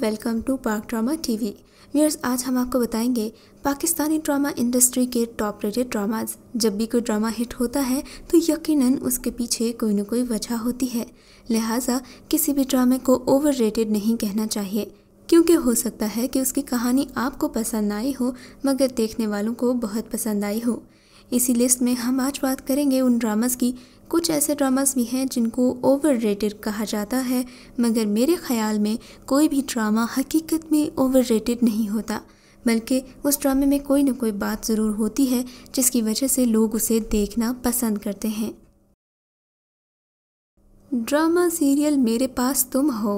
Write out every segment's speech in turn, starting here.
welcome to park drama TV viewers आज हम आपको बताएंगे पाकिस्तानी ड्रामा इंडस्ट्री के टॉप रेटेड ड्रामाज जब भी कोई ड्रामा हिट होता है तो यकीनन उसके पीछे कोई ना कोई वजह होती है लिहाजा किसी भी ड्रामे को ओवर रेटेड नहीं कहना चाहिए क्योंकि हो सकता है कि उसकी कहानी आपको पसंद आई हो मगर देखने वालों को बहुत पसंद आई हो इसी लिस्ट में हम आज बात करेंगे उन ड्रामाज की कुछ ऐसे ड्रामास भी हैं जिनको ओवर कहा जाता है मगर मेरे ख्याल में कोई भी ड्रामा हकीकत में ओवर नहीं होता बल्कि उस ड्रामे में कोई ना कोई बात ज़रूर होती है जिसकी वजह से लोग उसे देखना पसंद करते हैं ड्रामा सीरियल मेरे पास तुम हो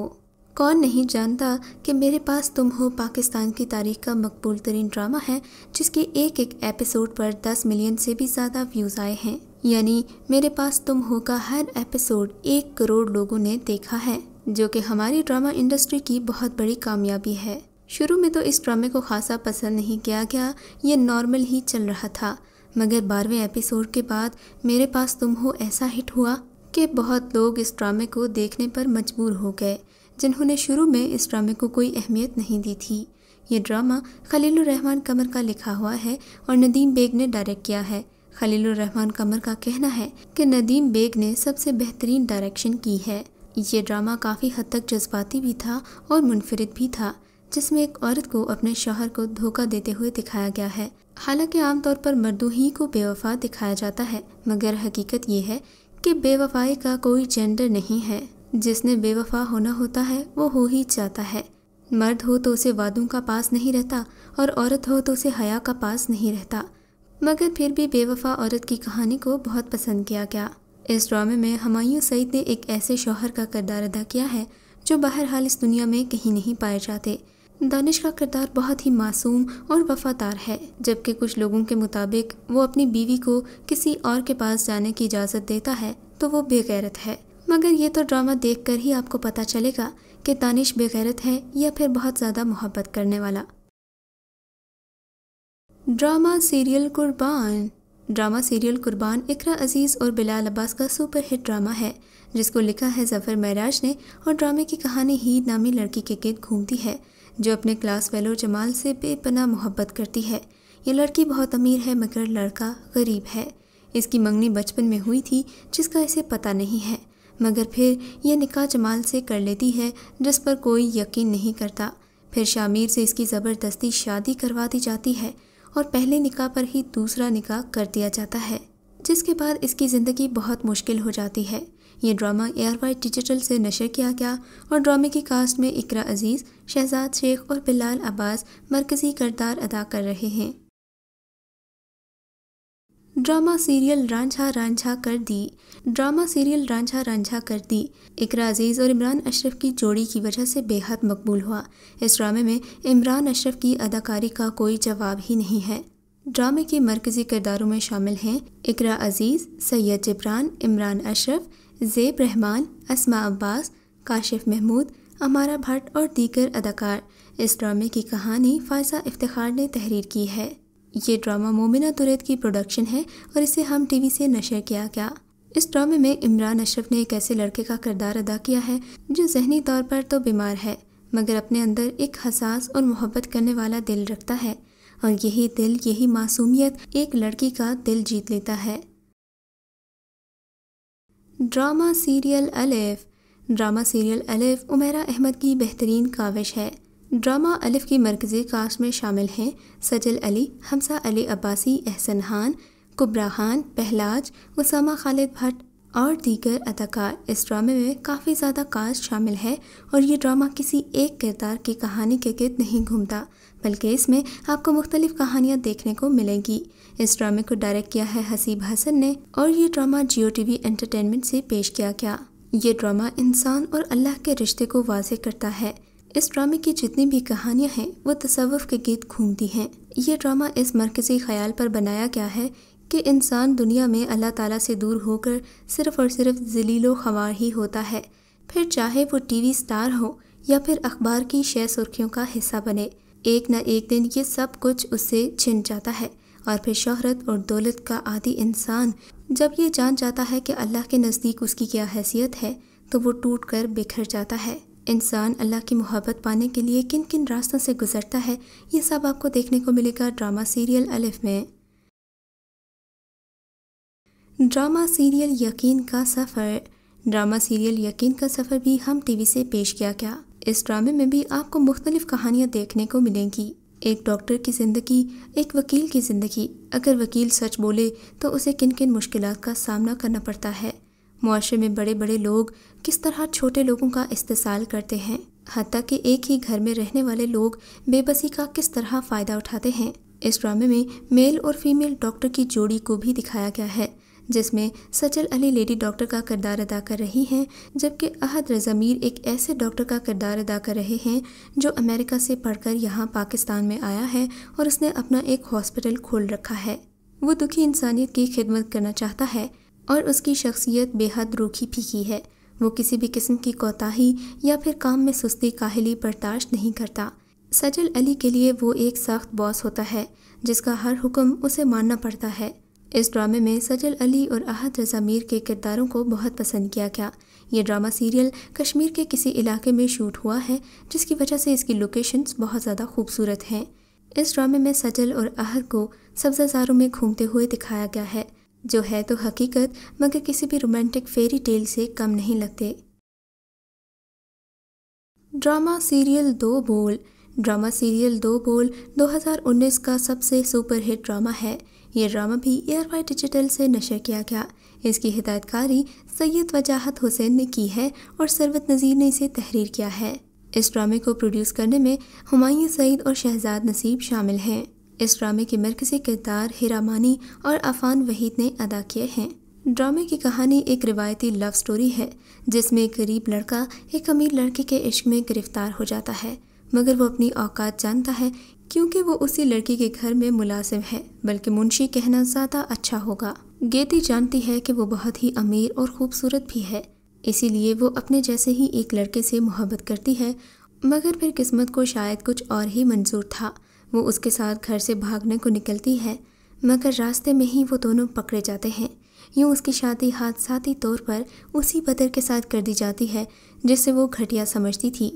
कौन नहीं जानता कि मेरे पास तुम हो पाकिस्तान की तारीख का मकबूल तरीन ड्रामा है जिसके एक एक एपिसोड पर 10 मिलियन से भी ज़्यादा व्यूज़ आए हैं यानी मेरे पास तुम हो का हर एपिसोड एक करोड़ लोगों ने देखा है जो कि हमारी ड्रामा इंडस्ट्री की बहुत बड़ी कामयाबी है शुरू में तो इस ड्रामे को खासा पसंद नहीं किया गया ये नॉर्मल ही चल रहा था मगर बारहवें एपिसोड के बाद मेरे पास तुम हो ऐसा हिट हुआ कि बहुत लोग इस ड्रामे को देखने पर मजबूर हो गए जिन्होंने शुरू में इस ड्रामे को कोई अहमियत नहीं दी थी ये ड्रामा खलील रहमान कमर का लिखा हुआ है और नदीम बेग ने डायरेक्ट किया है रहमान कमर का कहना है कि नदीम बेग ने सबसे बेहतरीन डायरेक्शन की है ये ड्रामा काफ़ी हद तक जज्बाती भी था और मुनफरद भी था जिसमें एक औरत को अपने शोहर को धोखा देते हुए दिखाया गया है हालांकि आमतौर पर मर्दों ही को बेवफा दिखाया जाता है मगर हकीकत ये है कि बेवफाई का कोई जेंडर नहीं है जिसने बेवफा होना होता है वो हो ही जाता है मर्द हो तो उसे वादों का पास नहीं रहता और औरत हो तो उसे हया का पास नहीं रहता मगर फिर भी बेवफा औरत की कहानी को बहुत पसंद किया गया इस ड्रामे में हमायूं सईद ने एक ऐसे शोहर का किरदार अदा किया है जो बहरहाल इस दुनिया में कहीं नहीं पाए जाते दानिश का किरदार बहुत ही मासूम और वफादार है जबकि कुछ लोगों के मुताबिक वो अपनी बीवी को किसी और के पास जाने की इजाज़त देता है तो वो बेगैरत है मगर ये तो ड्रामा देखकर ही आपको पता चलेगा कि दानिश बेगैरत है या फिर बहुत ज़्यादा मोहब्बत करने वाला drama serial Qurban drama serial Qurban Iqra अजीज़ और बिलाल अब्बास का सुपर हिट ड्रामा है जिसको लिखा है जफ़र महराज ने और ड्रामे की कहानी ही नामी लड़की के गिर घूमती है जो अपने क्लास फेलो जमाल से बेपना मोहब्बत करती है ये लड़की बहुत अमीर है मगर लड़का गरीब है इसकी मंगनी बचपन में हुई थी जिसका इसे पता नहीं है मगर फिर यह निकाह जमाल से कर लेती है जिस पर कोई यकीन नहीं करता फिर शामिर से इसकी ज़बरदस्ती शादी करवा दी जाती है और पहले निकाह पर ही दूसरा निकाह कर दिया जाता है जिसके बाद इसकी ज़िंदगी बहुत मुश्किल हो जाती है ये ड्रामा आर वाई डिजिटल से नशर किया गया और ड्रामे की कास्ट में इकरा अजीज़ शहजाद शेख और बिलाल अब्बास मरकज़ी करदार अदा कर रहे हैं drama serial Ranjha Ranjha Kar Di drama serial Ranjha Ranjha Kar Di इकरा अजीज़ और इमरान अशरफ की जोड़ी की वजह से बेहद मकबूल हुआ इस ड्रामे में इमरान अशरफ की अदाकारी का कोई जवाब ही नहीं है ड्रामे के मरकजी किरदारों में शामिल हैं इकरा अजीज़ सैयद जबरान इमरान अशरफ जेब रहमान असमा अब्बास काशिफ महमूद अमारा भट्ट और दीगर अदाकार इस ड्रामे की कहानी फायजा इफ्तार ने तहरीर की है ये ड्रामा मोमिना तुरैद की प्रोडक्शन है और इसे हम टीवी से नशर किया गया इस ड्रामे में इमरान अशरफ ने एक ऐसे लड़के का किरदार अदा किया है जो जहनी तौर पर तो बीमार है मगर अपने अंदर एक हसास और मोहब्बत करने वाला दिल रखता है और यही दिल यही मासूमियत एक लड़की का दिल जीत लेता है drama serial Alif drama serial Alif Umera Ahmad की बेहतरीन काविश है ड्रामा अलिफ की मरकज़ी कास्ट में शामिल हैं सजल अली हमसा अली अब्बासी एहसन खान खान पहलाज उसामा खालिद भट्ट और दीगर अदाकार इस ड्रामे में काफ़ी ज़्यादा कास्ट शामिल है और ये ड्रामा किसी एक किरदार की कहानी के गिर्द नहीं घूमता बल्कि इसमें आपको मुख्तलिफ कहानियाँ देखने को मिलेंगी इस ड्रामे को डायरेक्ट किया है हसीब हसन ने और ये drama Geo T V entertainment से पेश किया गया ये ड्रामा इंसान और अल्लाह के रिश्ते को वाजे करता है इस ड्रामे की जितनी भी कहानियाँ हैं वो तसवुफ़ के गीत घूमती हैं ये ड्रामा इस मरकज़ी ख्याल पर बनाया गया है कि इंसान दुनिया में अल्लाह ताला से दूर होकर सिर्फ़ और सिर्फ जलीलो खवार ही होता है फिर चाहे वो टीवी स्टार हो या फिर अखबार की शह सुर्खियों का हिस्सा बने एक न एक दिन ये सब कुछ उससे छिन जाता है और फिर शहरत और दौलत का आदि इंसान जब ये जान जाता है कि अल्लाह के नज़दीक उसकी क्या हैसियत है तो वो टूट कर बिखर जाता है इंसान अल्लाह की मोहब्बत पाने के लिए किन किन रास्तों से गुजरता है ये सब आपको देखने को मिलेगा ड्रामा सीरियल अलिफ में ड्रामा सीरियल यकीन का सफ़र ड्रामा सीरियल यकीन का सफ़र भी हम टीवी से पेश किया गया इस ड्रामे में भी आपको मुख्तलिफ कहानियाँ देखने को मिलेंगी एक डॉक्टर की ज़िंदगी एक वकील की ज़िंदगी अगर वकील सच बोले तो उसे किन किन मुश्किल का सामना करना पड़ता है मुआरे में बड़े बड़े लोग किस तरह छोटे लोगों का इस्तेसाल करते हैं हती कि एक ही घर में रहने वाले लोग बेबसी का किस तरह फ़ायदा उठाते हैं इस ड्रामे में मेल और फीमेल डॉक्टर की जोड़ी को भी दिखाया गया है जिसमें सचल अली लेडी डॉक्टर का किरदार अदा कर रही हैं जबकि अहद रज़मीर एक ऐसे डॉक्टर का किरदार अदा कर रहे हैं जो अमेरिका से पढ़कर यहाँ पाकिस्तान में आया है और उसने अपना एक हॉस्पिटल खोल रखा है वो दुखी इंसानियत की खिदमत करना चाहता है और उसकी शख्सियत बेहद रूखी फीकी है वो किसी भी किस्म की कोताही या फिर काम में सुस्ती काहली बर्दाश्त नहीं करता सजल अली के लिए वो एक सख्त बॉस होता है जिसका हर हुक्म उसे मानना पड़ता है इस ड्रामे में सजल अली और अहद रजा मीर के किरदारों को बहुत पसंद किया गया ये ड्रामा सीरियल कश्मीर के किसी इलाके में शूट हुआ है जिसकी वजह से इसकी लोकेशंस बहुत ज़्यादा खूबसूरत हैं इस ड्रामे में सजल और अहद को सब्जाजारों में घूमते हुए दिखाया गया है जो है तो हकीकत मगर किसी भी रोमांटिक फेरी टेल से कम नहीं लगते ड्रामा सीरियल दो बोल ड्रामा सीरियल दो बोल 2019 का सबसे सुपरहिट ड्रामा है ये ड्रामा भी एयर वाई डिजिटल से नशर किया गया इसकी हिदायतकारी सैयद वजाहत हुसैन ने की है और सरवत नज़ीर ने इसे तहरीर किया है इस ड्रामे को प्रोड्यूस करने में हमायूं सईद और शहजाद नसीब शामिल हैं इस ड्रामे के मरकजी किरदार हिरामानी और अफान वहीद ने अदा किए हैं ड्रामे की कहानी एक रिवायती लव स्टोरी है जिसमें एक गरीब लड़का एक अमीर लड़के के इश्क में गिरफ्तार हो जाता है मगर वो अपनी औकात जानता है क्योंकि वो उसी लड़की के घर में मुलाजिम है बल्कि मुंशी कहना ज़्यादा अच्छा होगा गेती जानती है कि वो बहुत ही अमीर और खूबसूरत भी है इसीलिए वो अपने जैसे ही एक लड़के से मोहब्बत करती है मगर फिर किस्मत को शायद कुछ और ही मंजूर था वो उसके साथ घर से भागने को निकलती है मगर रास्ते में ही वो दोनों पकड़े जाते हैं यूँ उसकी शादी हादसाती तौर पर उसी बदर के साथ कर दी जाती है जिसे वो घटिया समझती थी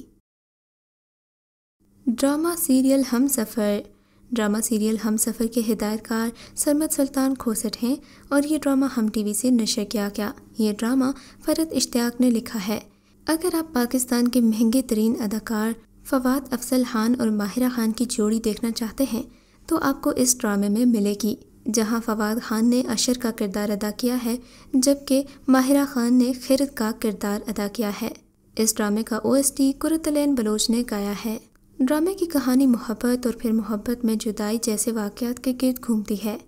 ड्रामा सीरियल हम सफ़र ड्रामा सीरियल हम सफ़र के हिदायतकार सरमद सुल्तान खोसट हैं और ये ड्रामा हम टीवी से नशर किया गया ये ड्रामा फरद इश्तियाक ने लिखा है अगर आप पाकिस्तान के महंगे तरीन अदाकार फवाद अफसल खान और माहिरा खान की जोड़ी देखना चाहते हैं तो आपको इस ड्रामे में मिलेगी जहां फवाद खान ने अशर का किरदार अदा किया है जबकि माहिरा खान ने खिरद का किरदार अदा किया है इस ड्रामे का O S T Quratulain Baloch ने गाया है ड्रामे की कहानी मोहब्बत और फिर मोहब्बत में जुदाई जैसे वाक़ात के गिर्द घूमती है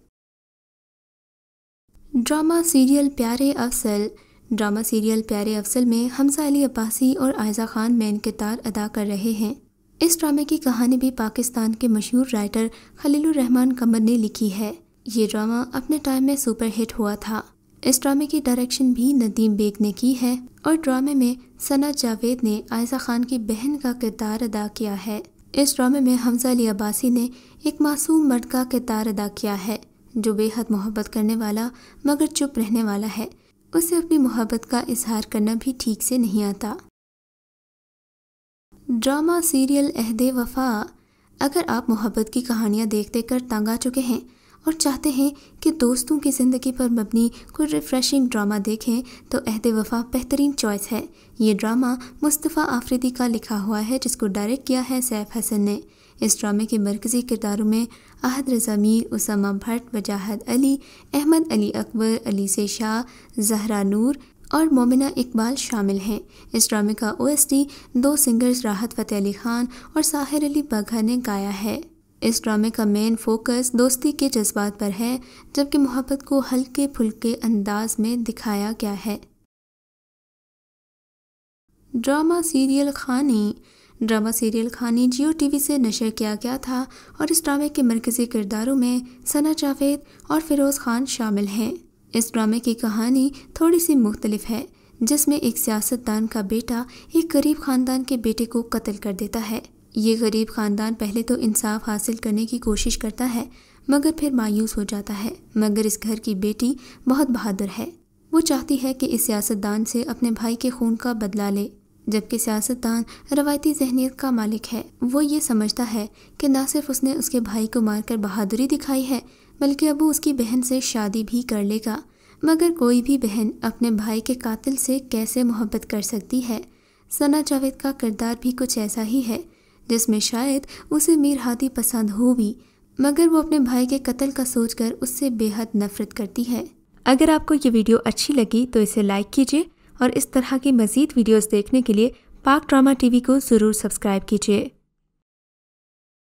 ड्रामा सीरियल प्यारे अफसल ड्रामा सीरियल प्यारे अफसल में हमसा अली अब्बासी और आयजा खान मैन किरदार अदा कर रहे हैं इस ड्रामे की कहानी भी पाकिस्तान के मशहूर राइटर खलीलुररहमान कमर ने लिखी है ये ड्रामा अपने टाइम में सुपर हिट हुआ था इस ड्रामे की डायरेक्शन भी नदीम बेग ने की है और ड्रामे में सना जावेद ने आयजा खान की बहन का किरदार अदा किया है इस ड्रामे में हमजा अली अब्बासी ने एक मासूम मर्द का किरदार अदा किया है जो बेहद मोहब्बत करने वाला मगर चुप रहने वाला है उसे अपनी मोहब्बत का इजहार करना भी ठीक से नहीं आता ड्रामा सीरियल अहद वफा अगर आप मोहब्बत की कहानियाँ देख देख कर तंग आ चुके हैं और चाहते हैं कि दोस्तों की ज़िंदगी पर मबनी कोई रिफ़्रेशिंग ड्रामा देखें तो अहद वफा बेहतरीन चॉइस है ये ड्रामा मुस्तफ़ा आफरीदी का लिखा हुआ है जिसको डायरेक्ट किया है सैफ हसन ने इस ड्रामे के मरकज़ी किरदारों में अहद रज़ा मीर उसामा भट्ट वजाहत अली अहमद अली अकबर अली से शाह जहरा नूर और मोमिना इकबाल शामिल हैं इस ड्रामे का ओएसडी दो सिंगर्स राहत फ़तेह अली खान और साहिर अली बघा ने गाया है इस ड्रामे का मेन फोकस दोस्ती के जज्बात पर है जबकि मोहब्बत को हल्के फुल्के अंदाज में दिखाया गया है drama serial Khaani drama serial Khaani Geo TV से नशर किया गया था और इस ड्रामे के मरकज़ी किरदारों में सना जावेद और फिरोज़ खान शामिल हैं इस ड्रामे की कहानी थोड़ी सी मुख्तलिफ है जिसमें एक सियासतदान का बेटा एक गरीब खानदान के बेटे को कत्ल कर देता है ये गरीब खानदान पहले तो इंसाफ हासिल करने की कोशिश करता है मगर फिर मायूस हो जाता है मगर इस घर की बेटी बहुत बहादुर है वो चाहती है कि इस सियासतदान से अपने भाई के खून का बदला ले जबकि सियासतदान रवायती जहनीत का मालिक है वो ये समझता है कि ना सिर्फ उसने उसके भाई को मारकर बहादुरी दिखाई है बल्कि अब वो उसकी बहन से शादी भी कर लेगा मगर कोई भी बहन अपने भाई के कातिल से कैसे मोहब्बत कर सकती है सना जावेद का किरदार भी कुछ ऐसा ही है जिसमें शायद उसे मीर हाथी पसंद हो भी मगर वो अपने भाई के कत्ल का सोचकर उससे बेहद नफरत करती है अगर आपको ये वीडियो अच्छी लगी तो इसे लाइक कीजिए और इस तरह की मज़ीद वीडियोस देखने के लिए पाक ड्रामा टीवी को ज़रूर सब्सक्राइब कीजिए